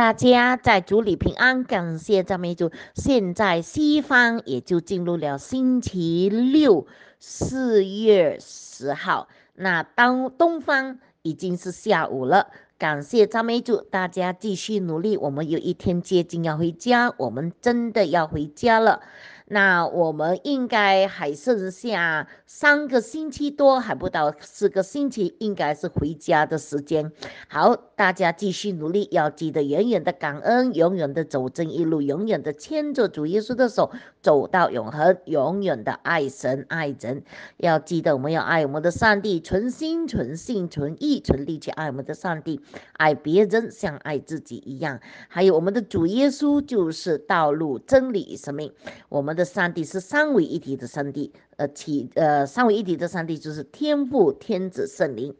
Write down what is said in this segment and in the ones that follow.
大家在组里平安，感谢张美祖。现在西方也就进入了星期六，四月十号。那当东方已经是下午了，感谢张美祖。大家继续努力，我们有一天接近要回家，我们真的要回家了。那我们应该还剩下三个星期多，还不到四个星期，应该是回家的时间。好，大家继续努力，要记得永远的感恩，永远的走正一路，永远的牵着主耶稣的手，走到永恒。永远的爱神、爱人，要记得我们要爱我们的上帝，存心、存性、存意、存力去爱我们的上帝，爱别人像爱自己一样。还有我们的主耶稣就是道路、真理、生命，我们的。三帝是三位一体的三帝，呃，体呃，三位一体的三帝就是天父、天子、圣灵。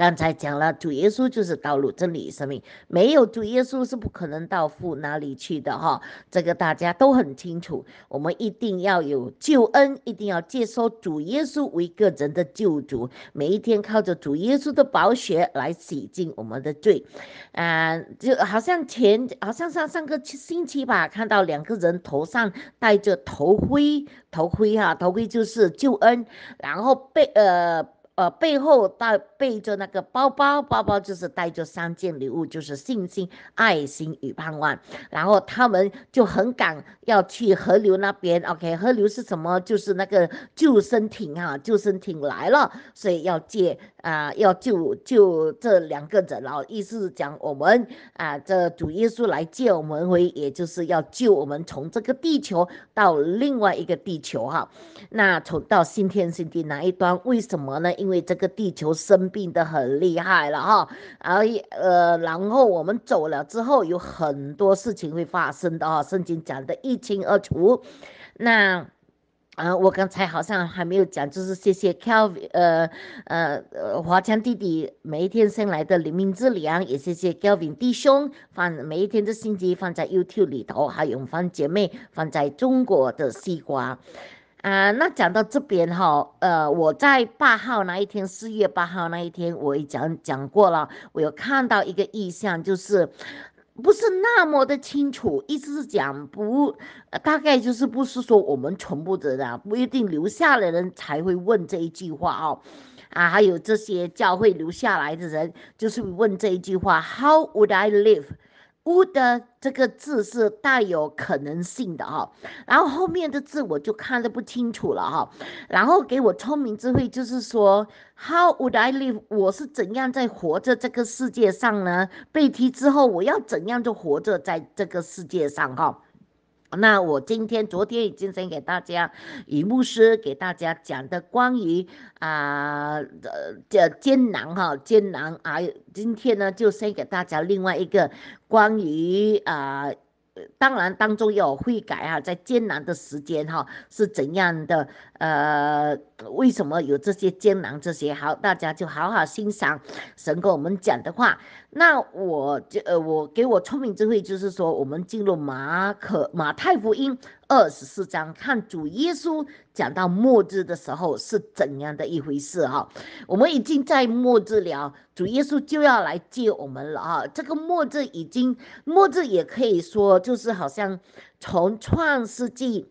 刚才讲了，主耶稣就是道路、真理、生命，没有主耶稣是不可能到父那里去的哈。这个大家都很清楚，我们一定要有救恩，一定要接受主耶稣为个人的救主，每一天靠着主耶稣的宝血来洗净我们的罪。啊，就好像前，好像上上个星期吧，看到两个人头上戴着头盔，头盔哈，头盔就是救恩，然后被呃。呃，背后带背着那个包包，包包就是带着三件礼物，就是信心、爱心与盼望。然后他们就很赶要去河流那边。OK，河流是什么？就是那个救生艇啊，救生艇来了，所以要借。啊，要救救这两个人，然后意思讲我们啊，这主耶稣来救我们回，也就是要救我们从这个地球到另外一个地球哈。那从到新天新地那一端？为什么呢？因为这个地球生病的很厉害了哈，而呃，然后我们走了之后，有很多事情会发生的哈，圣经讲得一清二楚。那。啊，我刚才好像还没有讲，就是谢谢 Kelvin，呃，呃，华强弟弟每一天送来的黎明之粮，也谢谢 Kelvin 弟兄放每一天的信息放在 YouTube 里头，还有放姐妹放在中国的西瓜，啊，那讲到这边哈，呃，我在八号那一天，四月八号那一天，我已经讲过了，我有看到一个意象，就是。不是那么的清楚，意思是讲不，大概就是不是说我们全部的人不一定留下来的人才会问这一句话哦，啊，还有这些教会留下来的人就是问这一句话，How would I live？would 的这个字是带有可能性的哈，然后后面的字我就看得不清楚了哈，然后给我聪明智慧就是说，how would I live？我是怎样在活着这个世界上呢？被踢之后我要怎样就活着在这个世界上哈？那我今天、昨天已经先给大家，以牧师给大家讲的关于啊，这艰难哈，艰难啊。今天呢，就先给大家另外一个关于啊，当然当中有悔改哈，在艰难的时间哈，是怎样的？呃，为什么有这些艰难？这些好，大家就好好欣赏神给我们讲的话。那我这呃，我给我聪明智慧就是说，我们进入马可马太福音二十四章，看主耶稣讲到末日的时候是怎样的一回事哈。我们已经在末日了，主耶稣就要来接我们了哈。这个末日已经，末日也可以说就是好像从创世纪。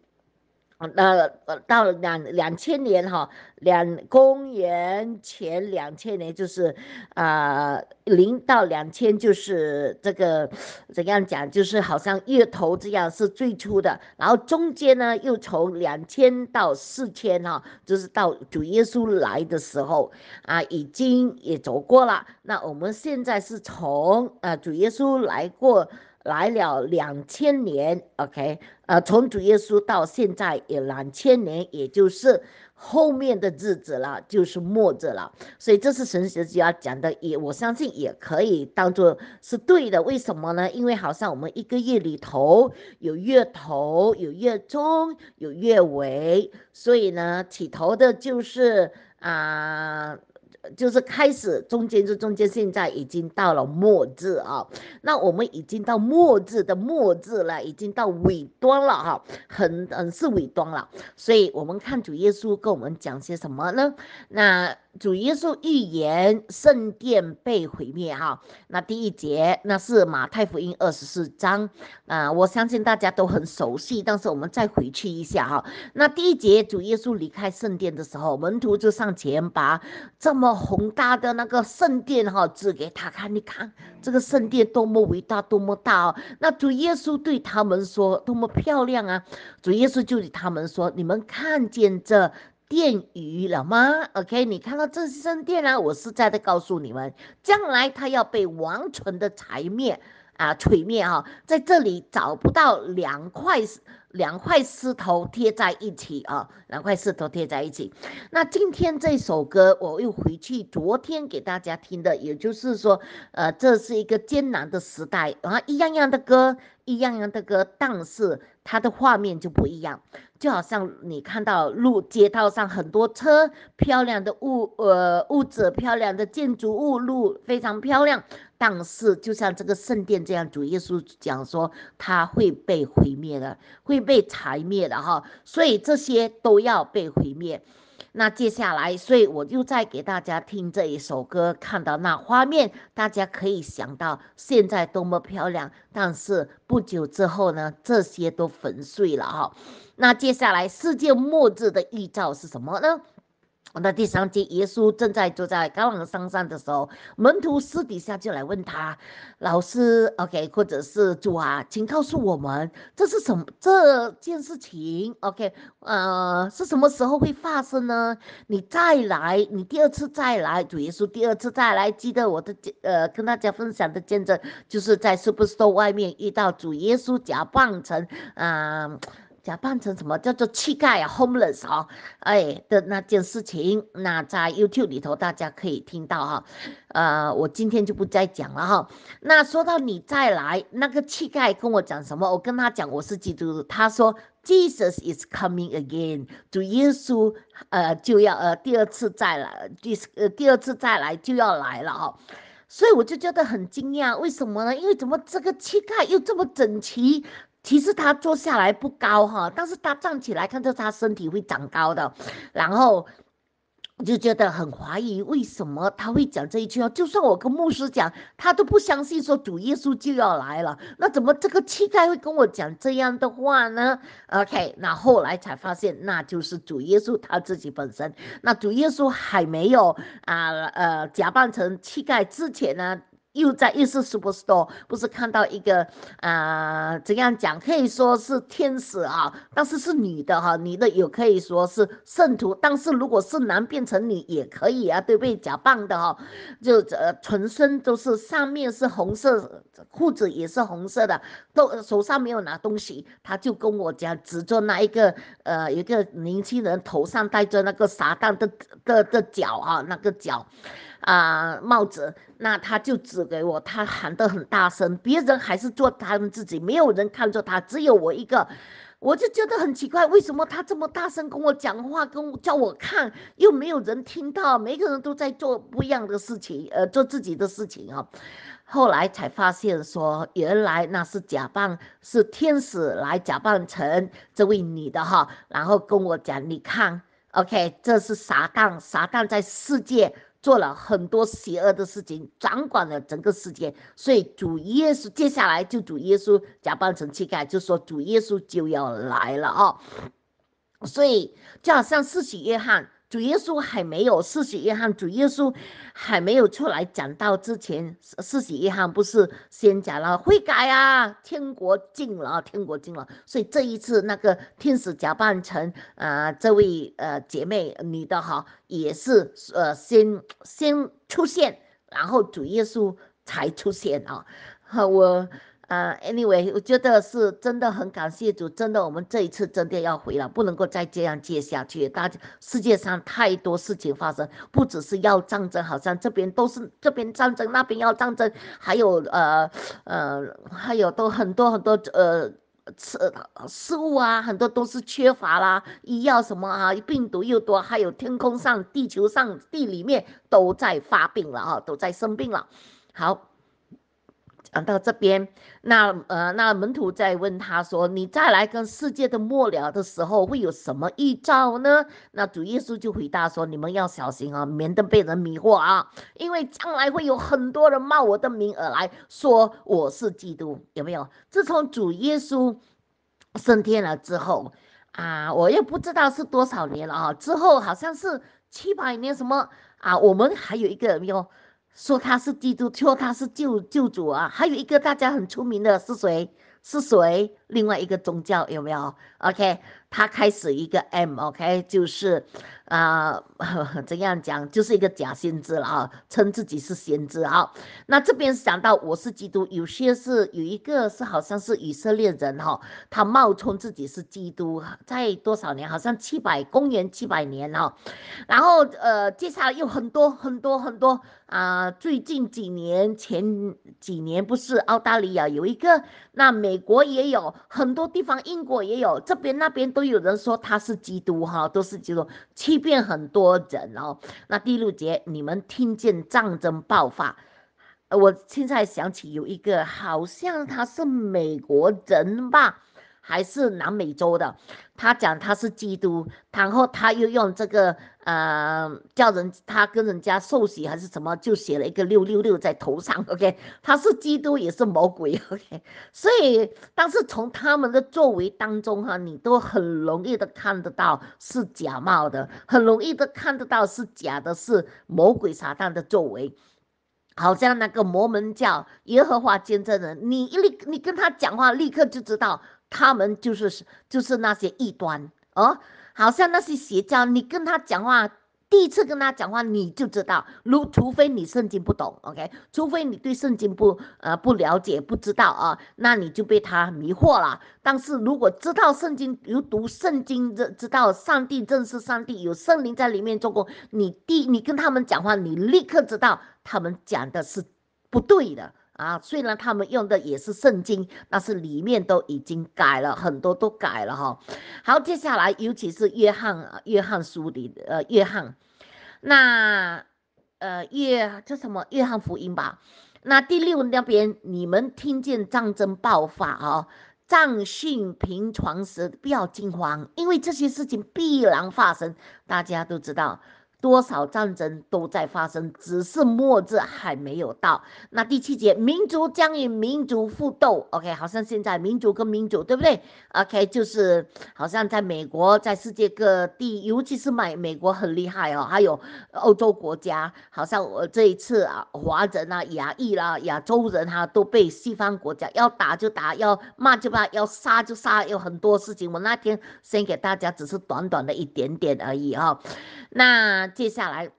那到两两千年哈，两公元前两千年就是啊零到两千就是这个怎样讲，就是好像月头这样是最初的，然后中间呢又从两千到四千哈，就是到主耶稣来的时候啊，已经也走过了。那我们现在是从啊主耶稣来过。来了两千年，OK，呃，从主耶稣到现在也两千年，也就是后面的日子了，就是末日了。所以这是神学家讲的，也我相信也可以当做是对的。为什么呢？因为好像我们一个月里头有月头、有月中、有月尾，所以呢，起头的就是啊。就是开始，中间就中间，现在已经到了末日啊！那我们已经到末日的末日了，已经到尾端了哈，很很是尾端了。所以我们看主耶稣跟我们讲些什么呢？那。主耶稣预言圣殿被毁灭哈，那第一节那是马太福音二十四章，嗯，我相信大家都很熟悉，但是我们再回去一下哈。那第一节主耶稣离开圣殿的时候，门徒就上前把这么宏大的那个圣殿哈指给他看，你看这个圣殿多么伟大，多么大。那主耶稣对他们说，多么漂亮啊！主耶稣就对他们说，你们看见这。电鱼了吗？OK，你看到这身电啊，我是在的告诉你们，将来他要被王存的财灭啊，毁灭啊，在这里找不到两块。两块石头贴在一起啊，两块石头贴在一起。那今天这首歌，我又回去昨天给大家听的，也就是说，呃，这是一个艰难的时代啊，一样样的歌，一样样的歌，但是它的画面就不一样，就好像你看到路，街道上很多车，漂亮的物，呃，物质漂亮的建筑物，路非常漂亮。但是，就像这个圣殿这样，主耶稣讲说，他会被毁灭的，会被拆灭的哈。所以这些都要被毁灭。那接下来，所以我又再给大家听这一首歌，看到那画面，大家可以想到现在多么漂亮，但是不久之后呢，这些都粉碎了哈。那接下来，世界末日的预兆是什么呢？那第三节，耶稣正在坐在橄的山上的时候，门徒私底下就来问他：“老师，OK，或者是主啊，请告诉我们，这是什么这件事情？OK，呃，是什么时候会发生呢？你再来，你第二次再来，主耶稣第二次再来，记得我的见，呃，跟大家分享的见证，就是在 Superstore 外面遇到主耶稣假扮成啊。”假扮成什么叫做乞丐啊，homeless 啊，哎的那件事情，那在 YouTube 里头大家可以听到哈，呃，我今天就不再讲了哈。那说到你再来，那个乞丐跟我讲什么？我跟他讲我是基督徒，他说 Jesus is coming again，主耶稣呃就要呃第二次再来，第第二次再来就要来了哈。所以我就觉得很惊讶，为什么呢？因为怎么这个乞丐又这么整齐？其实他坐下来不高哈，但是他站起来，看到他身体会长高的，然后就觉得很怀疑，为什么他会讲这一句话。就算我跟牧师讲，他都不相信说主耶稣就要来了，那怎么这个乞丐会跟我讲这样的话呢？OK，那后来才发现，那就是主耶稣他自己本身。那主耶稣还没有啊呃假扮成乞丐之前呢。又在又是 superstore，不是看到一个，啊，怎样讲，可以说是天使啊，但是是女的哈，女的也可以说是圣徒，但是如果是男变成女也可以啊，对不对？假扮的哈，就呃，全身都是，上面是红色，裤子也是红色的，都手上没有拿东西，他就跟我讲指着那一个，呃，一个年轻人头上戴着那个撒旦的的的脚啊，那个脚。啊，帽子，那他就指给我，他喊得很大声，别人还是做他们自己，没有人看着他，只有我一个，我就觉得很奇怪，为什么他这么大声跟我讲话，跟叫我看，又没有人听到，每个人都在做不一样的事情，呃，做自己的事情啊。后来才发现说，原来那是假扮，是天使来假扮成这位女的哈，然后跟我讲，你看，OK，这是撒旦，撒旦在世界。做了很多邪恶的事情，掌管了整个世界，所以主耶稣接下来就主耶稣假扮成乞丐，就说主耶稣就要来了啊，所以就好像四喜约翰。主耶稣还没有四十一章，主耶稣还没有出来讲到之前四十一章不是先讲了悔改啊，天国进了，天国进了，所以这一次那个天使假扮成啊这位呃姐妹女的哈，也是呃先先出现，然后主耶稣才出现啊，好我。啊，Anyway，我觉得是真的很感谢主，真的，我们这一次真的要回来，不能够再这样接下去。大家，世界上太多事情发生，不只是要战争，好像这边都是这边战争，那边要战争，还有呃呃，还有都很多很多呃，吃食物啊，很多都是缺乏啦，医药什么啊，病毒又多，还有天空上、地球上、地里面都在发病了啊，都在生病了，好。讲到这边，那呃，那门徒在问他说：“你再来跟世界的末了的时候，会有什么预兆呢？”那主耶稣就回答说：“你们要小心啊，免得被人迷惑啊，因为将来会有很多人冒我的名而来说我是基督，有没有？自从主耶稣升天了之后啊，我又不知道是多少年了啊，之后好像是七百年什么啊，我们还有一个有。”说他是基督，说他是救救主啊！还有一个大家很出名的是谁？是谁？另外一个宗教有没有？OK。他开始一个 M OK 就是，啊，这 样讲就是一个假先知了啊，称自己是先知啊。那这边讲到我是基督，有些是有一个是好像是以色列人哈，他冒充自己是基督，在多少年？好像七百公元七百年哈。然后呃，接下来有很多很多很多啊，最近几年前几年不是澳大利亚有一个，那美国也有很多地方，英国也有，这边那边都。都有人说他是基督哈，都是基督欺骗很多人哦。那第六节，你们听见战争爆发，我现在想起有一个，好像他是美国人吧。还是南美洲的，他讲他是基督，然后他又用这个，呃，叫人他跟人家受洗还是什么，就写了一个六六六在头上。OK，他是基督也是魔鬼。OK，所以但是从他们的作为当中哈，你都很容易的看得到是假冒的，很容易的看得到是假的，是魔鬼撒旦的作为。好像那个摩门教、耶和华见证人，你一立，你跟他讲话，立刻就知道他们就是就是那些异端哦。好像那些邪教，你跟他讲话，第一次跟他讲话你就知道，如除非你圣经不懂，OK，除非你对圣经不呃不了解不知道啊，那你就被他迷惑了。但是如果知道圣经，如读圣经知知道上帝正是上帝，有圣灵在里面做工，你第你跟他们讲话，你立刻知道。他们讲的是不对的啊，虽然他们用的也是圣经，但是里面都已经改了很多，都改了哈。好，接下来尤其是约翰，约翰书里呃，约翰，那呃，约叫什么？约翰福音吧。那第六那边，你们听见战争爆发啊，战讯频传时，不要惊慌，因为这些事情必然发生，大家都知道。多少战争都在发生，只是末日还没有到。那第七节，民族将与民族互斗。OK，好像现在民族跟民族，对不对？OK，就是好像在美国，在世界各地，尤其是美美国很厉害哦。还有欧洲国家，好像我这一次啊，华人啊、亚裔啦、亚洲人哈，都被西方国家要打就打，要骂就骂，要杀就杀，有很多事情。我那天先给大家只是短短的一点点而已哈。那。接下来，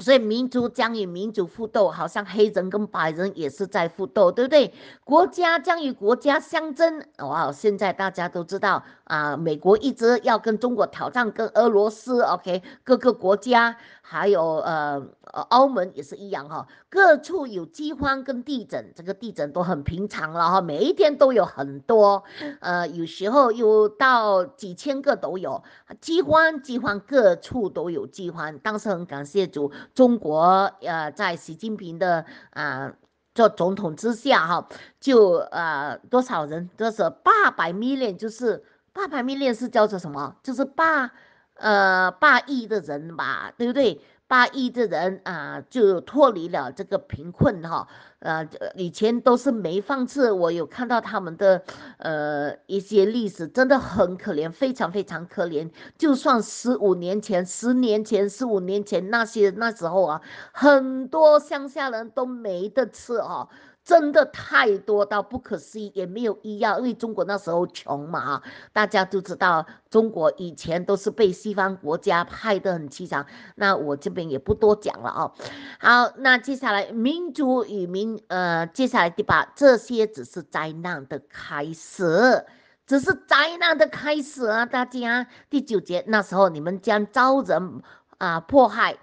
所以民族将与民族互斗，好像黑人跟白人也是在互斗，对不对？国家将与国家相争，哇！现在大家都知道啊，美国一直要跟中国挑战，跟俄罗斯，OK，各个国家。还有呃，澳门也是一样哈，各处有饥荒跟地震，这个地震都很平常了哈，每一天都有很多，呃，有时候又到几千个都有饥荒，饥荒各处都有饥荒，但是很感谢主，中国呃，在习近平的啊做总统之下哈，就呃多少人，这是八百 million，就是八百 million 是叫做什么？就是八。呃，八亿的人吧，对不对？八亿的人啊，就脱离了这个贫困哈。呃，以前都是没饭吃，我有看到他们的呃一些历史，真的很可怜，非常非常可怜。就算十五年前、十年前、十五年前那些那时候啊，很多乡下人都没得吃哦。真的太多到不可思议，也没有医药，因为中国那时候穷嘛，大家都知道，中国以前都是被西方国家害得很凄惨，那我这边也不多讲了啊。好，那接下来民族与民，呃，接下来第八，这些只是灾难的开始，只是灾难的开始啊，大家，第九节，那时候你们将遭人啊迫害。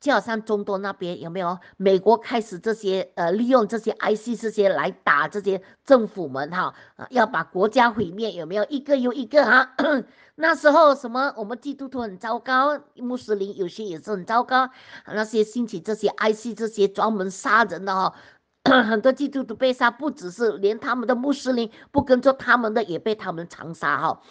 就好像中东那边有没有美国开始这些呃利用这些 i c 这些来打这些政府们哈，要把国家毁灭有没有一个又一个哈？那时候什么我们基督徒很糟糕，穆斯林有些也是很糟糕，那些兴起这些 i c 这些专门杀人的哈，很多基督徒被杀，不只是连他们的穆斯林不跟着他们的也被他们残杀哈，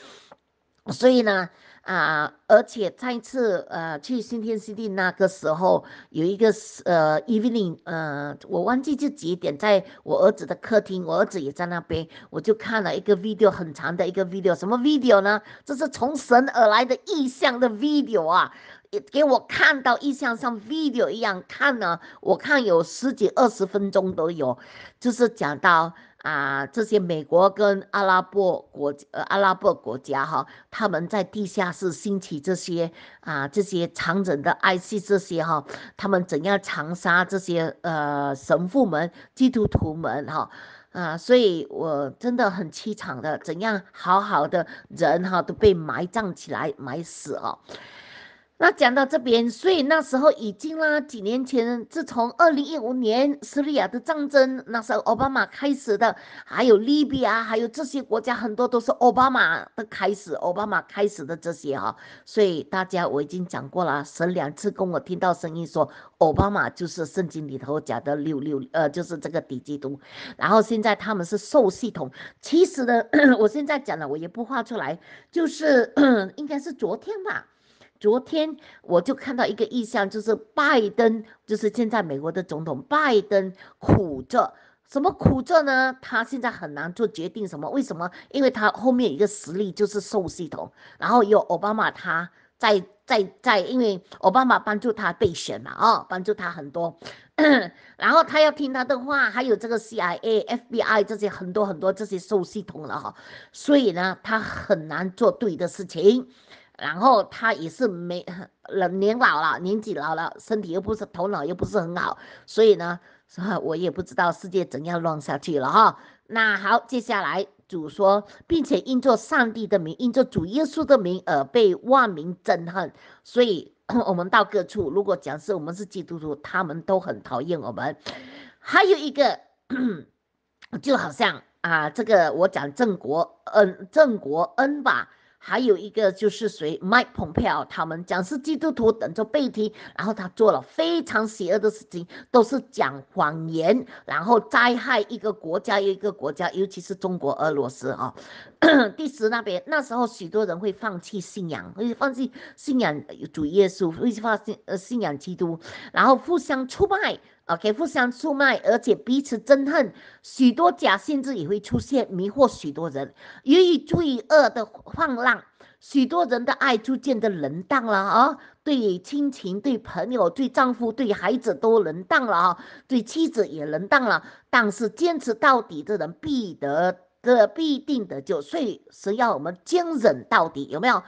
所以呢。啊，而且上一次呃去新天新地那个时候，有一个是呃 evening，呃我忘记是几点，在我儿子的客厅，我儿子也在那边，我就看了一个 video 很长的一个 video，什么 video 呢？这是从神而来的意象的 video 啊，给我看到意象像 video 一样看了，我看有十几二十分钟都有，就是讲到。啊，这些美国跟阿拉伯国、呃，阿拉伯国家哈，他们在地下室兴起这些啊，这些残忍的爱戏，这些哈，他们怎样残杀这些呃神父们、基督徒们哈啊，所以我真的很凄惨的，怎样好好的人哈都被埋葬起来，埋死哦。那讲到这边，所以那时候已经啦，几年前，自从二零一五年叙利亚的战争，那时候奥巴马开始的，还有利比亚，还有这些国家很多都是奥巴马的开始，奥巴马开始的这些哈。所以大家我已经讲过了，神两次跟我听到声音说奥巴马就是圣经里头讲的六六呃，就是这个底基督。然后现在他们是受系统。其实呢，我现在讲了，我也不画出来，就是 应该是昨天吧。昨天我就看到一个意向，就是拜登，就是现在美国的总统拜登苦着，什么苦着呢？他现在很难做决定，什么？为什么？因为他后面一个实力就是受系统，然后有奥巴马，他在在在，因为奥巴马帮助他备选嘛，哦，帮助他很多，然后他要听他的话，还有这个 CIA、FBI 这些很多很多这些受系统了哈，所以呢，他很难做对的事情。然后他也是没年老了，年纪老了，身体又不是，头脑又不是很好，所以呢，我也不知道世界怎样乱下去了哈。那好，接下来主说，并且因着上帝的名，因着主耶稣的名而被万民憎恨，所以 我们到各处，如果讲是我们是基督徒，他们都很讨厌我们。还有一个，就好像啊，这个我讲郑国恩，郑国恩吧。还有一个就是谁卖佩奥，他们讲是基督徒等着被踢，然后他做了非常邪恶的事情，都是讲谎言，然后灾害一个国家又一个国家，尤其是中国、俄罗斯啊，第十那边那时候许多人会放弃信仰，会放弃信仰主耶稣，会放弃呃信仰基督，然后互相出卖。OK，互相出卖，而且彼此憎恨，许多假，性质也会出现迷惑许多人，由于罪恶的泛滥，许多人的爱逐渐的冷淡了啊，对亲情、对朋友、对丈夫、对孩子都冷淡了啊，对妻子也冷淡了。但是坚持到底的人必得的必定得救，所以是要我们坚忍到底，有没有？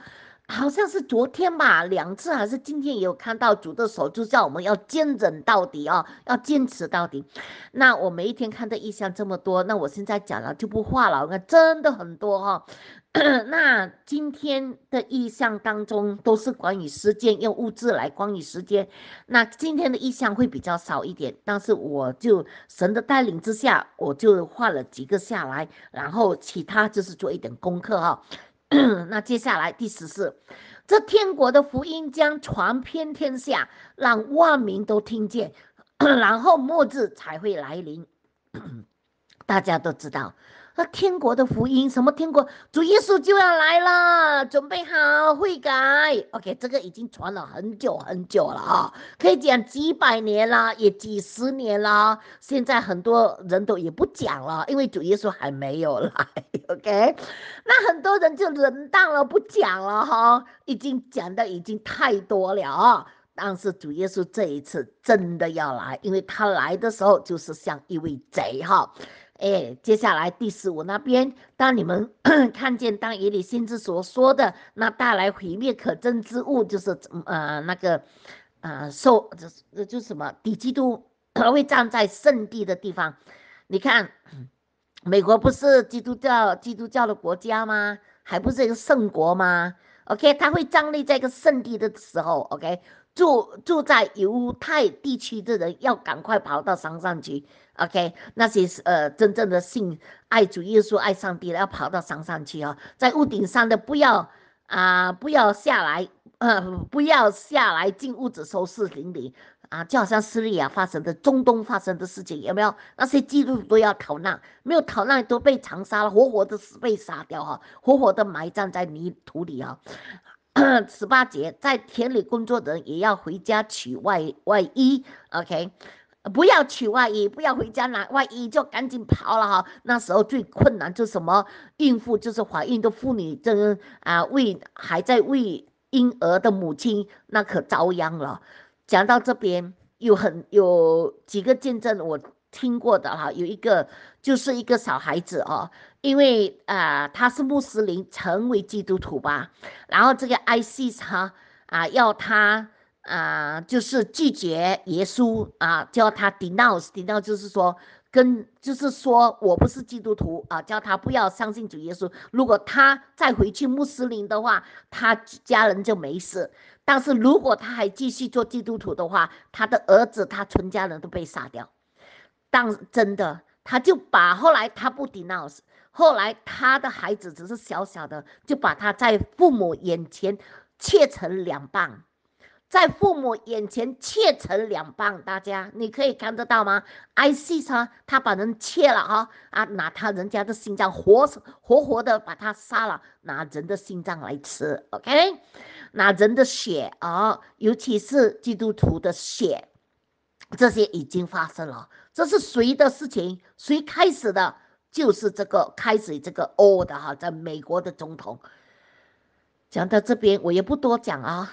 好像是昨天吧，两次还是今天也有看到主的手，就叫我们要坚忍到底啊，要坚持到底。那我每一天看的意向这么多，那我现在讲了就不画了。那真的很多哈。那今天的意向当中都是关于时间，用物质来关于时间。那今天的意向会比较少一点，但是我就神的带领之下，我就画了几个下来，然后其他就是做一点功课哈。那接下来第十四，这天国的福音将传遍天下，让万民都听见，然后末日才会来临。大家都知道。那天国的福音，什么天国主耶稣就要来了，准备好悔改。OK，这个已经传了很久很久了啊，可以讲几百年啦，也几十年啦。现在很多人都也不讲了，因为主耶稣还没有来。OK，那很多人就冷淡了不讲了哈，已经讲的已经太多了啊。但是主耶稣这一次真的要来，因为他来的时候就是像一位贼哈。哎，接下来第十五那边，当你们 看见当耶利辛之所说的那带来毁灭可憎之物，就是呃那个呃受，就是什么敌基督 会站在圣地的地方。你看，美国不是基督教基督教的国家吗？还不是个圣国吗？OK，他会站立在一个圣地的时候，OK，住住在犹太地区的人要赶快跑到山上去。OK，那些呃真正的信爱主耶稣爱上帝的，要跑到山上去啊，在屋顶上的不要啊，不要下来，不要下来进屋子收拾行李啊，就好像叙利亚发生的中东发生的事情，有没有？那些基督徒要逃难，没有逃难都被长杀了，活活的死被杀掉哈，活活的埋葬在泥土里啊。十八节，在田里工作的人也要回家取外外衣。OK。不要取外衣，不要回家拿外衣，就赶紧跑了哈。那时候最困难就是什么，孕妇就是怀孕的妇女，这啊喂还在喂婴儿的母亲，那可遭殃了。讲到这边，有很有几个见证我听过的哈，有一个就是一个小孩子哦，因为啊他是穆斯林，成为基督徒吧，然后这个 ISIS 哈啊要他。啊，就是拒绝耶稣啊，叫他 denounce，denounce 就是说跟就是说我不是基督徒啊，叫他不要相信主耶稣。如果他再回去穆斯林的话，他家人就没事；但是如果他还继续做基督徒的话，他的儿子他全家人都被杀掉。但真的，他就把后来他不 denounce，后来他的孩子只是小小的，就把他在父母眼前切成两半。在父母眼前切成两半，大家你可以看得到吗？I see 呢，他把人切了啊，啊，拿他人家的心脏活活活的把他杀了，拿人的心脏来吃，OK？拿人的血啊，尤其是基督徒的血，这些已经发生了。这是谁的事情？谁开始的？就是这个开始这个 O 的哈，在美国的总统。讲到这边，我也不多讲啊。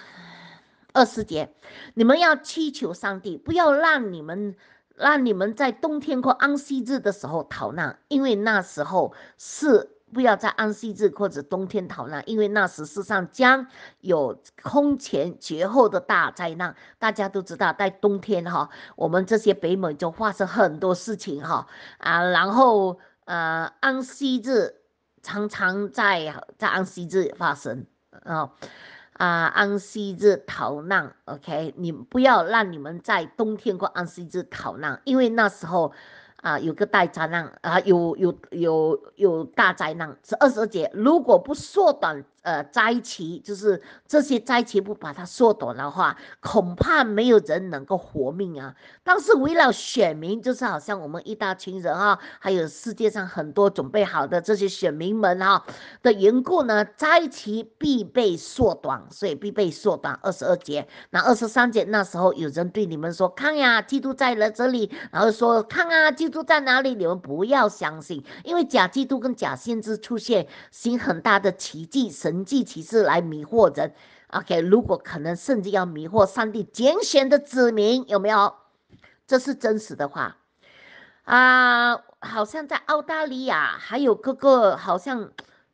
二师姐，你们要祈求上帝，不要让你们让你们在冬天或安息日的时候逃难，因为那时候是不要在安息日或者冬天逃难，因为那时世上将有空前绝后的大灾难。大家都知道，在冬天哈，我们这些北美就发生很多事情哈啊，然后呃，安息日常常在在安息日发生啊。啊，安息日逃难，OK，你不要让你们在冬天过安息日逃难，因为那时候，啊，有个大灾难，啊，有有有有大灾难，是二十二节，如果不缩短。呃，灾期就是这些灾期不把它缩短的话，恐怕没有人能够活命啊。但是为了选民，就是好像我们一大群人啊，还有世界上很多准备好的这些选民们啊的缘故呢，灾期必备缩短，所以必备缩短二十二节。那二十三节那时候有人对你们说：“看呀，基督在了这里。”然后说：“看啊，基督在哪里？”你们不要相信，因为假基督跟假先知出现，行很大的奇迹神。灵迹奇事来迷惑人，OK，如果可能，甚至要迷惑上帝拣选的子民，有没有？这是真实的话啊！好像在澳大利亚，还有各个，好像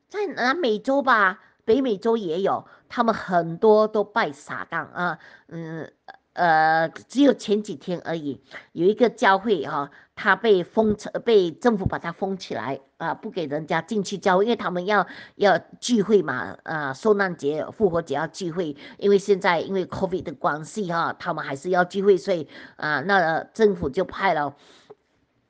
在南美洲吧，北美洲也有，他们很多都拜傻干啊，嗯呃，只有前几天而已，有一个教会啊。他被封城，被政府把他封起来啊，不给人家进去交，因为他们要要聚会嘛，啊，受难节、复活节要聚会，因为现在因为 COVID 的关系哈，他们还是要聚会，所以啊，那政府就派了，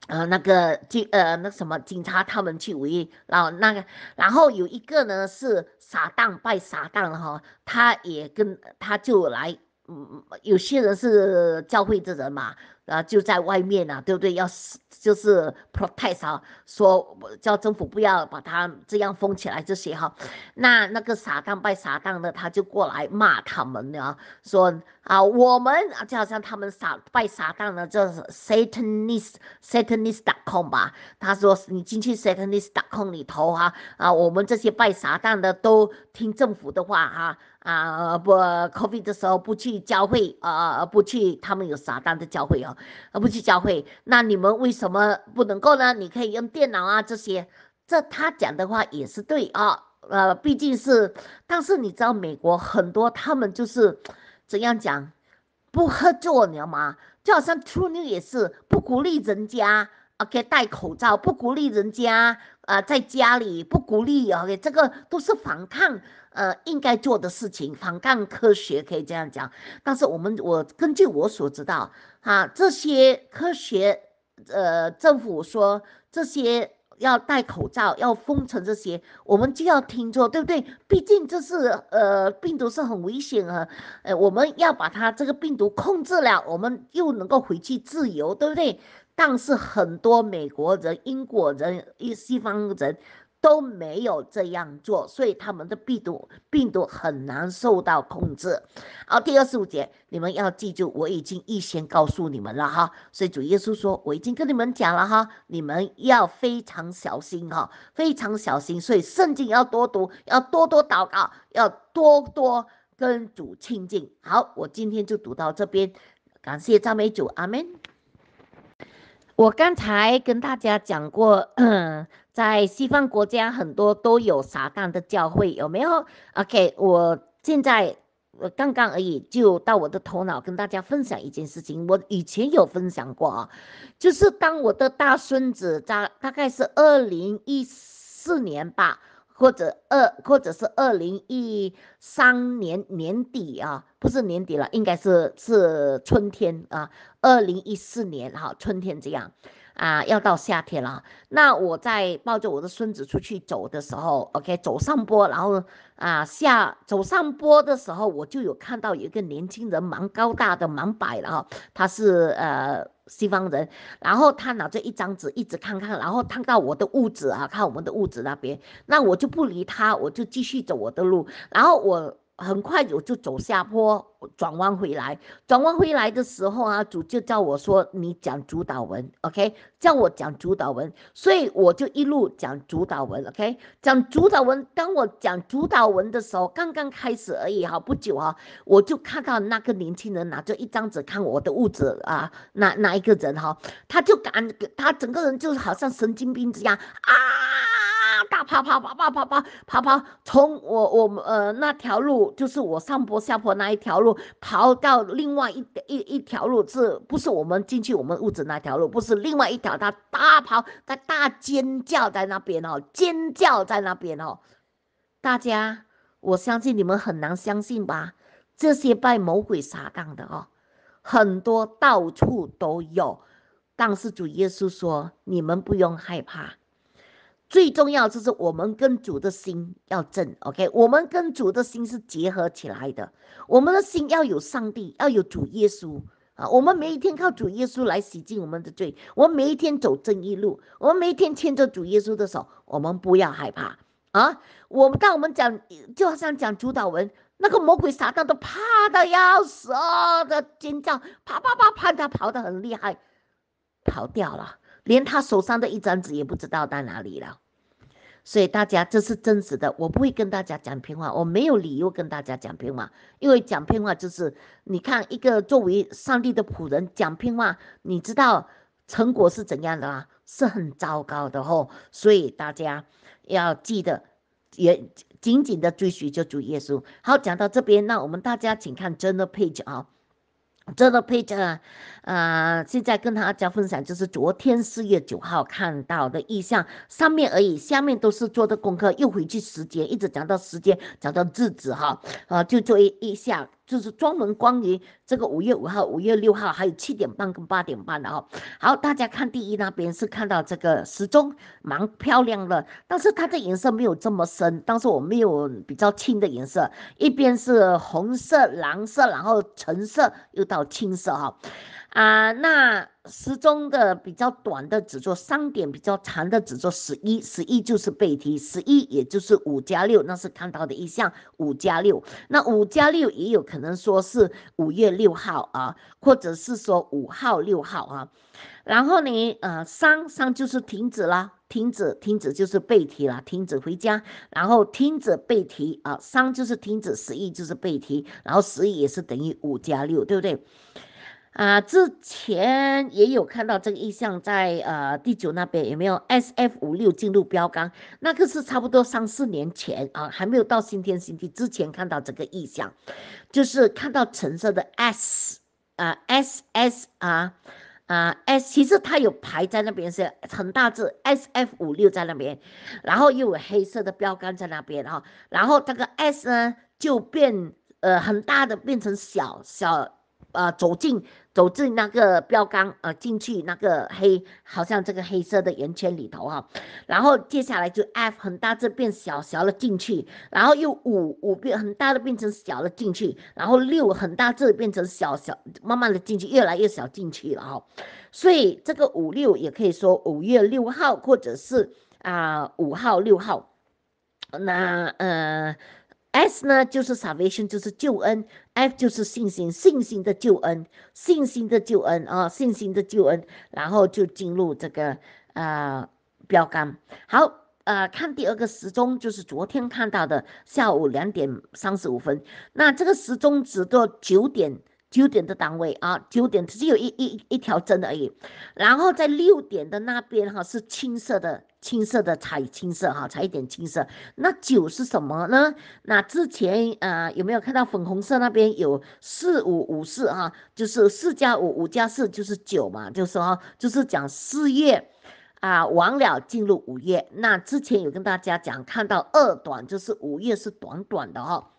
呃，那个警呃那什么警察他们去围，然后那个然后有一个呢是撒旦拜撒旦哈，他也跟他就来。嗯，有些人是教会的人嘛，啊，就在外面呢，对不对？要是就是 protest，说叫政府不要把他这样封起来，这些哈。那那个撒旦拜撒旦的，他就过来骂他们呢，说啊，我们啊，就好像他们撒拜撒旦的，是 satanist satanist d com 吧。他说你进去 satanist d com 里头哈，啊，我们这些拜撒旦的都听政府的话哈。啊，不，COVID 的时候不去教会啊，不去他们有撒旦的教会啊，不去教会。那你们为什么不能够呢？你可以用电脑啊，这些。这他讲的话也是对啊，呃，毕竟是，但是你知道美国很多他们就是怎样讲，不合作，你知道吗？就好像处女也是不鼓励人家 o k 戴口罩，不鼓励人家啊，在家里不鼓励 OK 这个都是反抗。呃，应该做的事情，反抗科学可以这样讲，但是我们我根据我所知道啊，这些科学，呃，政府说这些要戴口罩、要封城这些，我们就要听着，对不对？毕竟这是呃病毒是很危险啊，呃，我们要把它这个病毒控制了，我们又能够回去自由，对不对？但是很多美国人、英国人、一西方人。都没有这样做，所以他们的病毒病毒很难受到控制。好，第二十五节，你们要记住，我已经预先告诉你们了哈。所以主耶稣说，我已经跟你们讲了哈，你们要非常小心哈，非常小心。所以圣经要多读，要多多祷告，要多多跟主亲近。好，我今天就读到这边，感谢赞美主，阿门。我刚才跟大家讲过，在西方国家很多都有撒旦的教会有没有？OK，我现在我刚刚而已，就到我的头脑跟大家分享一件事情。我以前有分享过啊，就是当我的大孙子，在大概是二零一四年吧。或者二或者是二零一三年年底啊，不是年底了，应该是是春天啊，二零一四年哈，春天这样，啊，要到夏天了。那我在抱着我的孙子出去走的时候，OK，走上坡，然后啊下走上坡的时候，我就有看到有一个年轻人蛮高大的，蛮白的哈，他是呃。西方人，然后他拿着一张纸一直看看，然后看到我的屋子啊，看我们的屋子那边，那我就不理他，我就继续走我的路，然后我。很快我就走下坡，转弯回来。转弯回来的时候啊，主就叫我说你讲主导文，OK，叫我讲主导文。所以我就一路讲主导文，OK，讲主导文。当我讲主导文的时候，刚刚开始而已哈，不久啊，我就看到那个年轻人拿着一张纸看我的物质啊，那那一个人哈，他就敢，他整个人就好像神经病一样啊。大跑跑跑跑跑跑跑跑，从我我们呃那条路，就是我上坡下坡那一条路，跑到另外一一一条路，是不是我们进去我们屋子那条路？不是另外一条，他大跑，在大尖叫在那边哦，尖叫在那边哦。大家，我相信你们很难相信吧？这些拜魔鬼撒旦的哦，很多到处都有。但是主耶稣说，你们不用害怕。最重要就是我们跟主的心要正，OK？我们跟主的心是结合起来的，我们的心要有上帝，要有主耶稣啊！我们每一天靠主耶稣来洗净我们的罪，我们每一天走正义路，我们每一天牵着主耶稣的手，我们不要害怕啊！我们当我们讲，就好像讲主祷文，那个魔鬼傻到都怕的要死啊，的尖叫，啪啪啪，啪，他跑得很厉害，跑掉了，连他手上的一张纸也不知道在哪里了。所以大家，这是真实的，我不会跟大家讲平话，我没有理由跟大家讲平话，因为讲平话就是，你看一个作为上帝的仆人讲平话，你知道成果是怎样的啊？是很糟糕的吼。所以大家要记得，也紧紧的追随着主耶稣。好，讲到这边，那我们大家请看真的配 e 啊，真的配啊。啊，现在跟大家分享，就是昨天四月九号看到的意向上面而已，下面都是做的功课，又回去时间，一直讲到时间，讲到日子哈，呃，就做一一下，就是专门关于这个五月五号、五月六号，还有七点半跟八点半的哈。好，大家看第一那边是看到这个时钟，蛮漂亮的，但是它的颜色没有这么深，但是我没有比较清的颜色，一边是红色、蓝色，然后橙色，又到青色哈。啊，那时钟的比较短的只做三点，比较长的只做十一。十一就是背题，十一也就是五加六，那是看到的一项五加六。那五加六也有可能说是五月六号啊，或者是说五号六号啊。然后呢，呃，三三就是停止了，停止停止就是背题了，停止回家，然后停止背题啊，三就是停止，十一就是背题，然后十一也是等于五加六，对不对？啊，之前也有看到这个意向，在呃第九那边有没有 S F 五六进入标杆？那个是差不多三四年前啊，还没有到新天新地之前看到这个意向，就是看到橙色的 S 啊 S S 啊啊 S，其实它有排在那边是很大字 S F 五六在那边，然后又有黑色的标杆在那边哈，然后那个 S 呢就变呃很大的变成小小呃走进走进那个标杆，呃，进去那个黑，好像这个黑色的圆圈里头哈，然后接下来就 F 很大字变小，小了进去，然后又五五变很大的变成小了进去，然后六很大字变成小小，慢慢的进去，越来越小进去了哈，所以这个五六也可以说五月六号，或者是啊五号六号，那呃。S 呢就是 salvation 就是救恩，F 就是信心，信心的救恩，信心的救恩啊，信心的救恩，然后就进入这个呃标杆。好，呃，看第二个时钟，就是昨天看到的下午两点三十五分。那这个时钟指的九点九点的单位啊，九点只有一一一条针而已。然后在六点的那边哈是青色的。青色的彩青色哈，彩一点青色。那九是什么呢？那之前呃有没有看到粉红色那边有四五五四哈？就是四加五五加四就是九嘛，就是说就是讲四月啊完了进入五月。那之前有跟大家讲看到二短就是五月是短短的哈。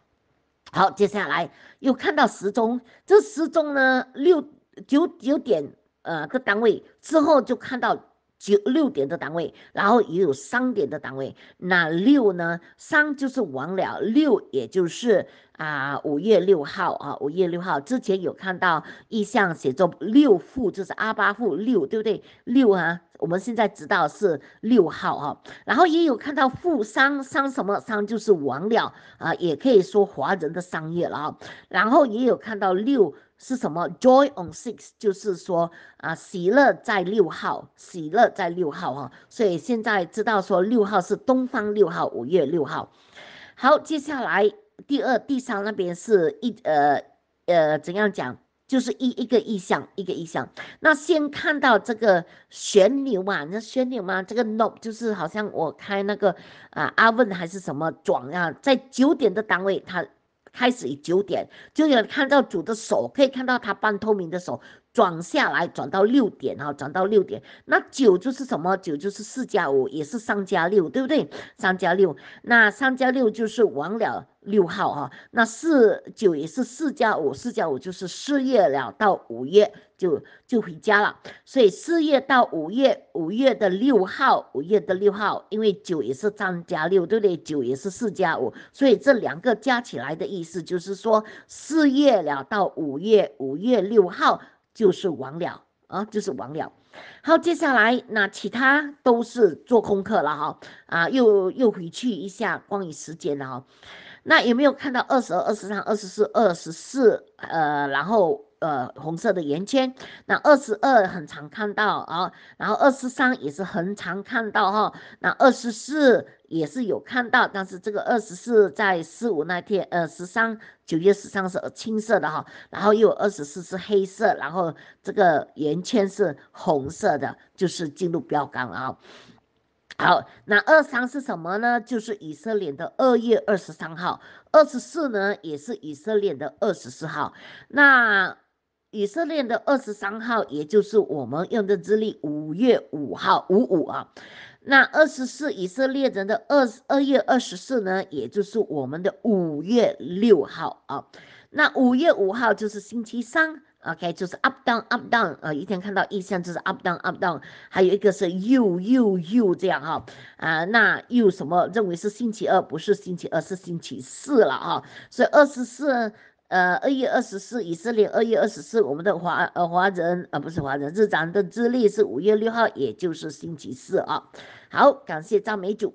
好，接下来又看到时钟，这时钟呢六九九点呃个单位之后就看到。九六点的单位，然后也有三点的单位。那六呢？三就是完了，六也就是啊，五月六号啊，五月六号之前有看到意向写作六副，就是阿巴副六，对不对？六啊，我们现在知道是六号啊。然后也有看到富商，商什么商就是完了啊，也可以说华人的商业了啊。然后也有看到六。是什么？Joy on six，就是说啊，喜乐在六号，喜乐在六号哈。所以现在知道说六号是东方六号，五月六号。好，接下来第二、第三那边是一呃呃怎样讲？就是一一个意象，一个意象。那先看到这个旋钮嘛，那旋钮嘛，这个 knob 就是好像我开那个啊，阿问还是什么转啊，在九点的单位它。开始以九点就点看到主的手，可以看到他半透明的手。转下来，转到六点哈，转到六点。那九就是什么？九就是四加五，也是三加六，对不对？三加六，那三加六就是完了六号哈。那四九也是四加五，四加五就是四月了到五月就就回家了。所以四月到五月，五月的六号，五月的六号，因为九也是三加六，对不对？九也是四加五，所以这两个加起来的意思就是说四月了到五月，五月六号。就是完了啊，就是完了。好，接下来那其他都是做功课了哈啊，又又回去一下关于时间了哈。那有没有看到二十二、二十三、二十四、二十四？呃，然后。呃，红色的圆圈，那二十二很常看到啊，然后二十三也是很常看到哈，那二十四也是有看到，但是这个二十四在十五那天，呃，十三九月十三是青色的哈，然后又有二十四是黑色，然后这个圆圈是红色的，就是进入标杆啊。好，那二三是什么呢？就是以色列的二月二十三号，二十四呢也是以色列的二十四号，那。以色列的二十三号，也就是我们用的日历五月五号五五啊。那二十四以色列人的二二月二十四呢，也就是我们的五月六号啊。那五月五号就是星期三，OK，就是 up down up down，呃，一天看到意向就是 up down up down，还有一个是 you you you 这样哈啊，那又 u 什么认为是星期二，不是星期二是星期四了啊，所以二十四。呃，二月二十四，以色列二月二十四，我们的华呃华人啊，不是华人，是咱的智历是五月六号，也就是星期四啊。好，感谢张美主。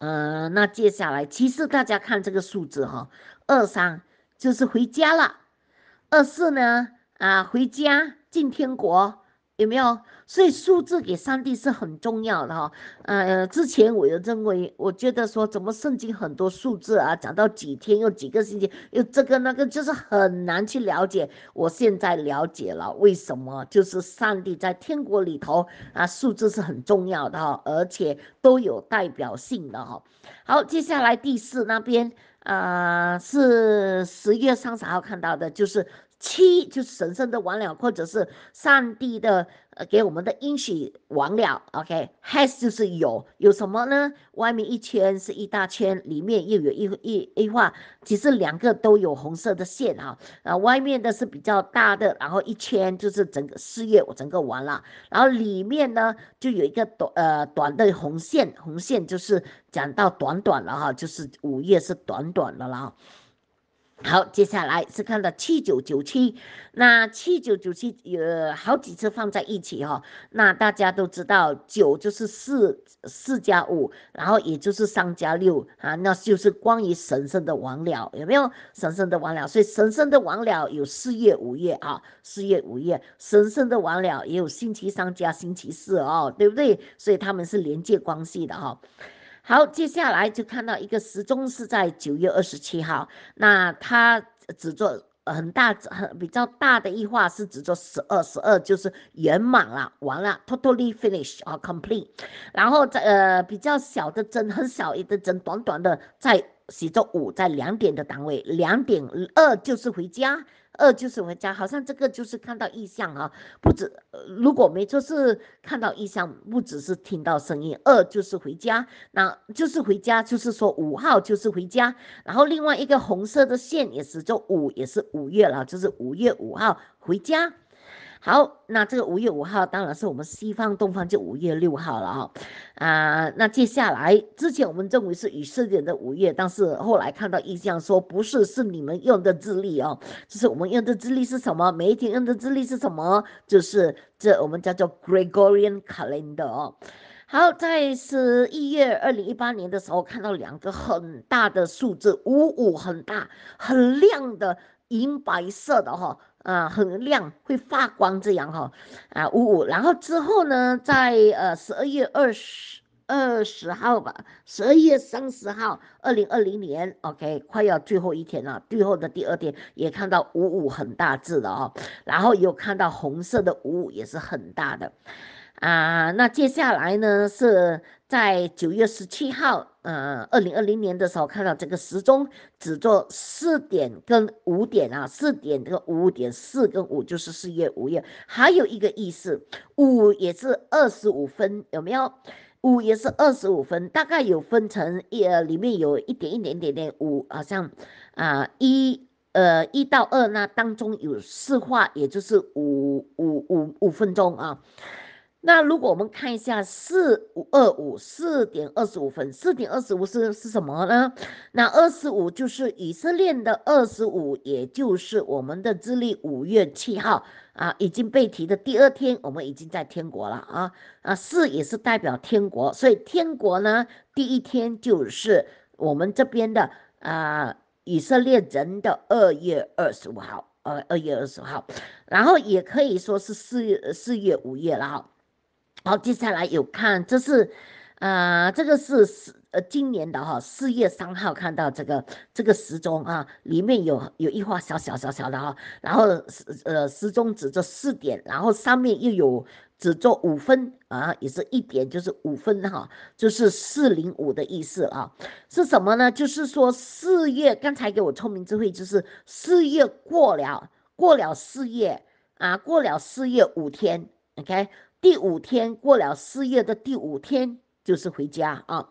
嗯，那接下来，其实大家看这个数字哈，二三就是回家了，二四呢啊，回家进天国。有没有？所以数字给上帝是很重要的哈。呃，之前我就认为，我觉得说怎么圣经很多数字啊，讲到几天又几个星期又这个那个，就是很难去了解。我现在了解了，为什么？就是上帝在天国里头啊，数字是很重要的哈，而且都有代表性的哈。好，接下来第四那边啊，是十月三十号看到的，就是。七就是神圣的完了，或者是上帝的给我们的应许完了。OK，has 就是有，有什么呢？外面一圈是一大圈，里面又有一一一画。其实两个都有红色的线啊。啊，外面的是比较大的，然后一圈就是整个事业我整个完了，然后里面呢就有一个短呃短的红线，红线就是讲到短短了哈，就是五页是短短的了。好，接下来是看到七九九七，那七九九七呃，好几次放在一起哈。那大家都知道，九就是四四加五，然后也就是三加六啊，那就是关于神圣的王了有没有？神圣的王了，所以神圣的王了有四月五月啊，四月五月，神圣的王了也有星期三加星期四哦，对不对？所以他们是连接关系的哈。好，接下来就看到一个时钟是在九月二十七号，那它只做很大、很比较大的一画是只做十二，十二就是圆满了，完了 totally finish 啊 complete，然后在呃比较小的针，很小一个针，短短的在写着五，在两点的单位，两点二就是回家。二就是回家，好像这个就是看到意象啊，不止，如果没错是看到意象，不只是听到声音。二就是回家，那就是回家，就是说五号就是回家，然后另外一个红色的线也是，就五也是五月了，就是五月五号回家。好，那这个五月五号当然是我们西方、东方就五月六号了哈，啊，那接下来之前我们认为是以色列的五月，但是后来看到意象说不是，是你们用的智利。哦，就是我们用的智利是什么？每一天用的智利是什么？就是这我们叫做 Gregorian Calendar 哦。好，在十一月二零一八年的时候，看到两个很大的数字五五，很大、很亮的银白色的哈。啊，很亮，会发光，这样哈，啊五五，然后之后呢，在呃十二月二十二十号吧，十二月三十号，二零二零年，OK，快要最后一天了，最后的第二天也看到五五很大字的哦，然后有看到红色的五五也是很大的，啊，那接下来呢是。在九月十七号，嗯，二零二零年的时候，看到这个时钟只做四点跟五点啊，四点跟五点四跟五就是四月五月，还有一个意思，五也是二十五分，有没有？五也是二十五分，大概有分成一呃，里面有一点一点点点五，好像啊一呃一到二那当中有四划，也就是五五五五分钟啊。那如果我们看一下四五二五四点二十五分，四点二十五是是什么呢？那二十五就是以色列的二十五，也就是我们的智利五月七号啊，已经被提的第二天，我们已经在天国了啊啊，四也是代表天国，所以天国呢第一天就是我们这边的啊，以色列人的二月二十五号，呃，二月二十号，然后也可以说是四月、四月、五月了哈。好，接下来有看，这是，啊，这个是呃，今年的哈，四月三号看到这个这个时钟啊，里面有有一画小小小小的哈，然后呃时钟指着四点，然后上面又有指做五分啊，也是一点就是五分哈，就是四零五的意思啊，是什么呢？就是说四月，刚才给我聪明智慧就是四月过了过了四月啊，过了四月五天，OK。第五天过了四月的第五天就是回家啊，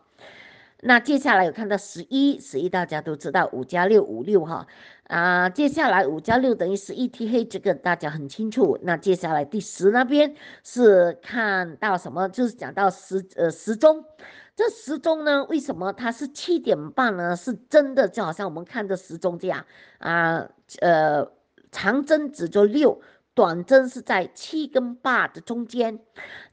那接下来有看到十一，十一大家都知道五加六五六哈啊，接下来五加六等于十一，T 黑，这个大家很清楚。那接下来第十那边是看到什么？就是讲到时呃时钟，这时钟呢为什么它是七点半呢？是真的就好像我们看的时钟这样啊呃长针指着六。短针是在七跟八的中间，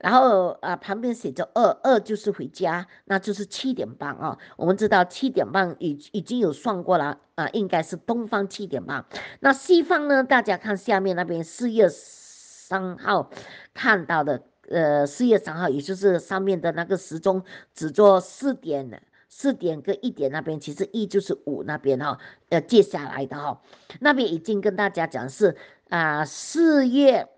然后啊，旁边写着二二，就是回家，那就是七点半啊。我们知道七点半已已经有算过了啊，应该是东方七点半。那西方呢？大家看下面那边四月三号看到的，呃，四月三号也就是上面的那个时钟，只做四点、四点跟一点那边，其实一就是五那边哈，呃，接下来的哈，那边已经跟大家讲是。啊，四月，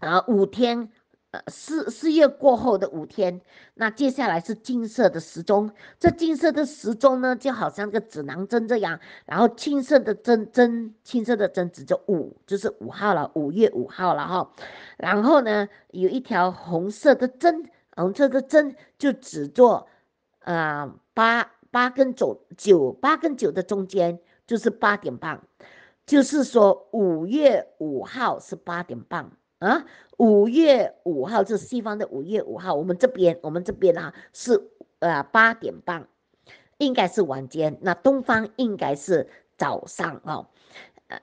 呃，五天，呃，四四月过后的五天，那接下来是金色的时钟，这金色的时钟呢，就好像个指南针这样，然后青色的针针，青色的针指着五，就是五号了，五月五号了哈，然后呢，有一条红色的针，红色的针就指做，啊，八八跟九九八跟九的中间就是八点半。就是说，五月五号是八点半啊。五月五号是西方的五月五号，我们这边我们这边啊是呃八点半，应该是晚间。那东方应该是早上啊。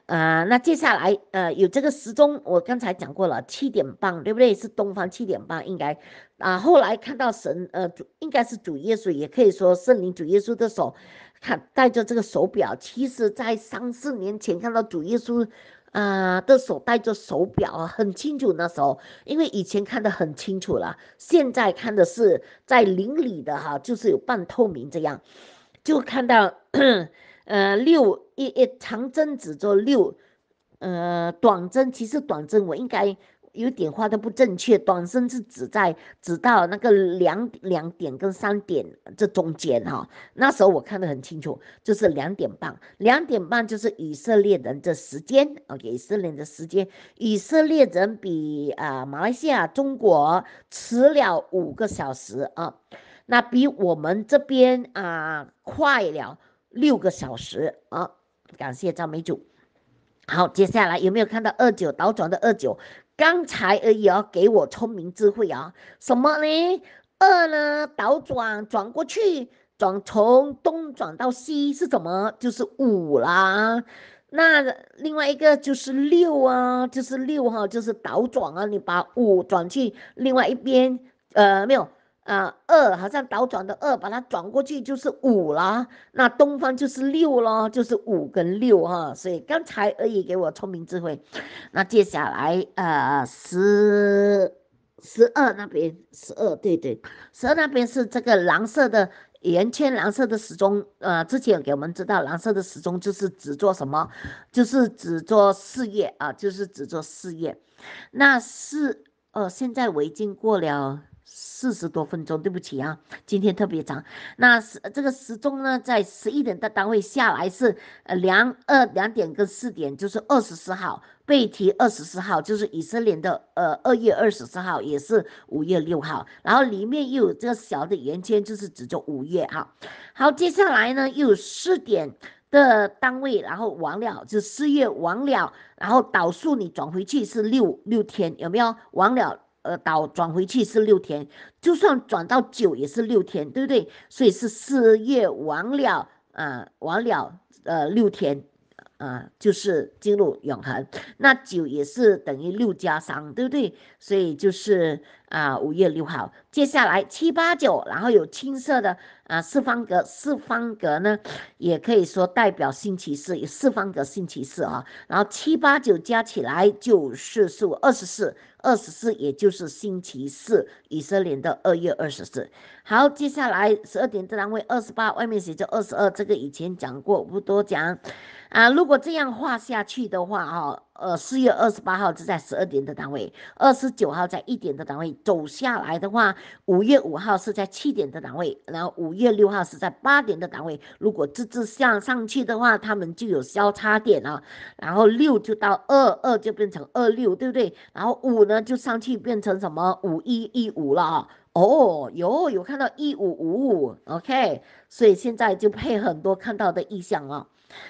呃，那接下来呃有这个时钟，我刚才讲过了，七点半对不对？是东方七点半应该啊。后来看到神呃主应该是主耶稣，也可以说是圣灵主耶稣的手。看戴着这个手表，其实在三四年前看到主耶稣，啊的手戴着手表啊，很清楚那时候，因为以前看得很清楚了，现在看的是在邻里的哈，就是有半透明这样，就看到，呃六一一长针指着六，呃短针，其实短针我应该。有点画的不正确，短身是指在指到那个两两点跟三点这中间哈。那时候我看的很清楚，就是两点半，两点半就是以色列人的时间啊，以色列人的时间，以色列人比啊马来西亚、中国迟了五个小时啊，那比我们这边啊快了六个小时啊。感谢张美主。好，接下来有没有看到二九倒转的二九？刚才而已啊，给我聪明智慧啊，什么嘞？二呢？倒转，转过去，转从东转到西是怎么？就是五啦。那另外一个就是六啊，就是六哈，就是倒转啊。你把五转去另外一边，呃，没有。啊，二好像倒转的二，把它转过去就是五了。那东方就是六咯，就是五跟六哈。所以刚才而已给我聪明智慧。那接下来，呃，十十二那边十二，对对，十二那边是这个蓝色的圆圈，蓝色的时钟。呃，之前给我们知道，蓝色的时钟就是只做什么，就是只做事业啊，就是只做事业。那是哦，现在围巾过了。四十多分钟，对不起啊，今天特别长。那时这个时钟呢，在十一点的单位下来是呃两二两点跟四点，就是二十四号被提二十四号，就是以色列的呃二月二十四号，也是五月六号。然后里面又有这个小的圆圈，就是指着五月哈。好，接下来呢又有四点的单位，然后完了就四月完了，然后倒数你转回去是六六天，有没有完了？呃，倒转回去是六天，就算转到九也是六天，对不对？所以是四月完了，嗯，完了，呃，六天。啊，就是进入永恒。那九也是等于六加三，对不对？所以就是啊，五月六号。接下来七八九，然后有青色的啊，四方格。四方格呢，也可以说代表星期四，四方格星期四啊。然后七八九加起来就是数二十四，二十四也就是星期四，以色列的二月二十四。好，接下来十二点自然位二十八，外面写着二十二，这个以前讲过，不多讲。啊，如果这样画下去的话，哈，呃，四月二十八号是在十二点的档位，二十九号在一点的档位走下来的话，五月五号是在七点的档位，然后五月六号是在八点的档位。如果这这上上去的话，他们就有交叉点了，然后六就到二二就变成二六，对不对？然后五呢就上去变成什么五一一五了啊？哦，有有看到一五五五，OK，所以现在就配很多看到的意向了。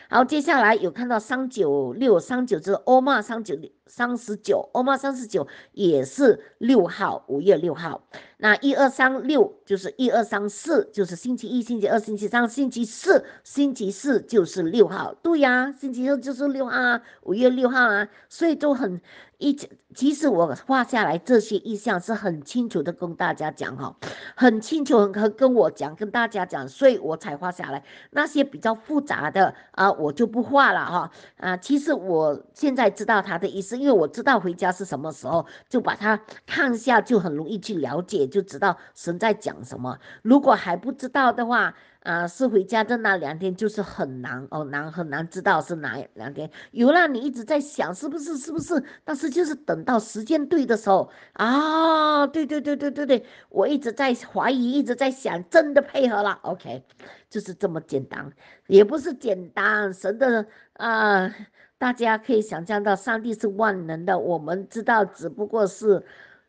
好，接下来有看到三九六三九只欧曼三九六。三十九，欧巴三十九也是六号，五月六号。那一二三六就是一二三四，就是星期一、星期二、星期三、星期四、星期四就是六号。对呀，星期六就是六啊，五月六号啊。所以都很一，其实我画下来这些意象是很清楚的，跟大家讲哈，很清楚，很跟我讲，跟大家讲，所以我才画下来那些比较复杂的啊，我就不画了哈啊。其实我现在知道他的意思。因为我知道回家是什么时候，就把它看一下，就很容易去了解，就知道神在讲什么。如果还不知道的话，啊，是回家的那两天就是很难哦，难很难知道是哪两天。有让你一直在想是不是是不是，但是就是等到时间对的时候啊，对对对对对对，我一直在怀疑，一直在想，真的配合了。OK，就是这么简单，也不是简单，神的啊。大家可以想象到，上帝是万能的。我们知道，只不过是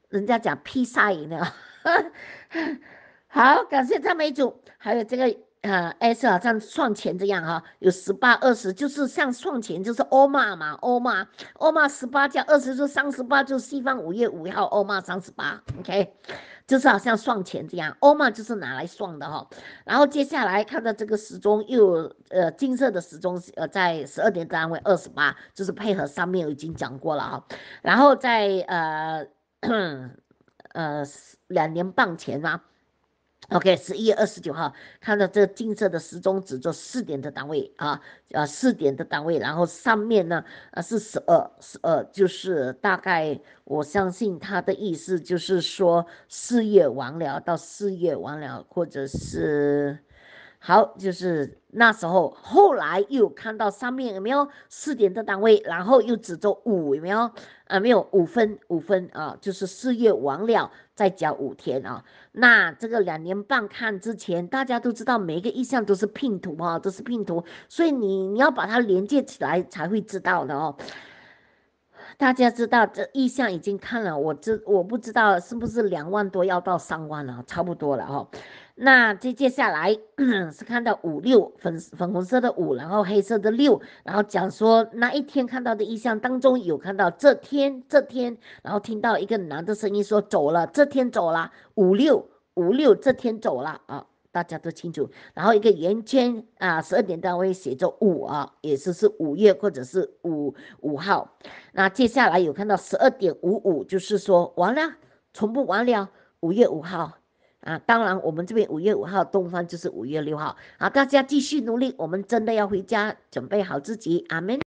人家讲披萨饮料。好，感谢张梅总，还有这个呃 S，好像算钱这样哈，有十八、二十，就是像算钱，就是欧玛嘛，欧玛，欧玛十八加二十就是三十八，就西方五月五号，欧玛三十八，OK。就是好像算钱这样，欧曼就是拿来算的哈。然后接下来看到这个时钟，又呃金色的时钟，呃在十二点单位二十八，就是配合上面我已经讲过了哈。然后在呃 呃两年半前嘛。OK，十一月二十九号，看到这个金色的时钟，只做四点的单位啊，啊四点的单位，然后上面呢，呃，是十二，十二，就是大概，我相信他的意思就是说四月完了到四月完了，或者是。好，就是那时候，后来又看到上面有没有四点的单位，然后又指着五有没有啊？没有五分五分啊，就是四月完了再交五天啊。那这个两年半看之前，大家都知道每一个意向都是拼图啊，都是拼图，所以你你要把它连接起来才会知道的哦。大家知道这意向已经看了，我这我不知道是不是两万多要到三万了，差不多了哦。那接接下来 是看到五六粉粉红色的五，然后黑色的六，然后讲说那一天看到的意象当中有看到这天这天，然后听到一个男的声音说走了，这天走了五六五六这天走了啊，大家都清楚。然后一个圆圈啊，十二点单位写着五啊，也是是五月或者是五五号。那接下来有看到十二点五五，就是说完了，全部完了，五月五号。啊，当然，我们这边五月五号，东方就是五月六号。好，大家继续努力，我们真的要回家，准备好自己。阿门。